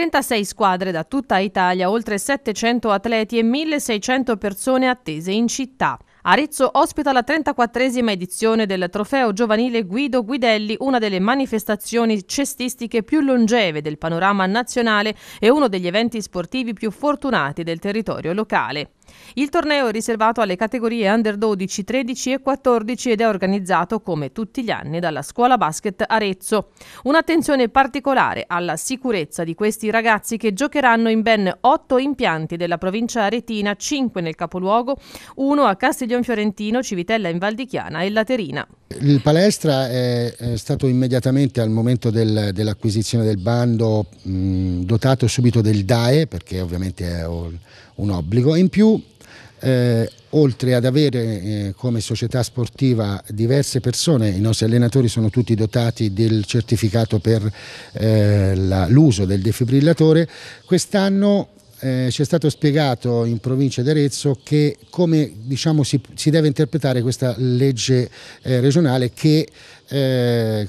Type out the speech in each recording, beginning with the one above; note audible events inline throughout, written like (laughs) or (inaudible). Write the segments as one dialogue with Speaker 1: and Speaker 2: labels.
Speaker 1: 36 squadre da tutta Italia, oltre 700 atleti e 1600 persone attese in città. Arezzo ospita la 34esima edizione del trofeo giovanile Guido Guidelli, una delle manifestazioni cestistiche più longeve del panorama nazionale e uno degli eventi sportivi più fortunati del territorio locale. Il torneo è riservato alle categorie under 12, 13 e 14 ed è organizzato come tutti gli anni dalla scuola basket Arezzo. Un'attenzione particolare alla sicurezza di questi ragazzi che giocheranno in ben 8 impianti della provincia aretina, 5 nel capoluogo, 1 a Castiglion Fiorentino, Civitella in Valdichiana e Laterina.
Speaker 2: Il palestra è, stato immediatamente al momento del, dell'acquisizione del bando mh, dotato subito del DAE perché ovviamente è... ho, un obbligo. In più, eh, oltre ad avere eh, come società sportiva diverse persone, i nostri allenatori sono tutti dotati del certificato per eh, l'uso del defibrillatore, quest'anno eh, ci è stato spiegato in provincia di Arezzo che come diciamo, si, si, deve interpretare questa legge eh, regionale che, eh,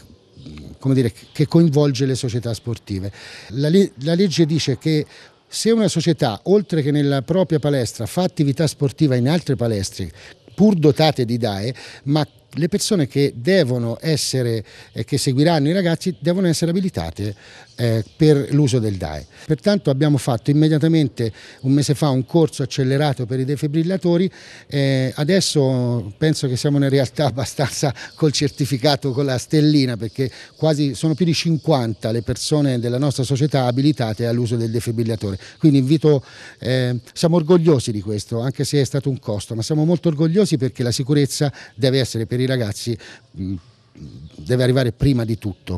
Speaker 2: dire, che, coinvolge le società sportive. La, la legge dice che se una società, oltre che nella propria palestra, fa attività sportiva in altre palestre, pur dotate di DAE, ma le persone che devono essere, eh, che seguiranno i ragazzi, devono essere abilitate eh, per l'uso del DAE. Pertanto abbiamo fatto immediatamente un mese fa un corso accelerato per i defibrillatori, eh, adesso penso che siamo in realtà (laughs) abbastanza col certificato, con la stellina, perché quasi sono più di 50 le persone della nostra società abilitate all'uso del defibrillatore. Quindi invito, eh, siamo orgogliosi di questo, anche se è stato un costo, ma siamo molto orgogliosi perché la sicurezza deve essere per i ragazzi mh, mm, deve arrivare prima di tutto.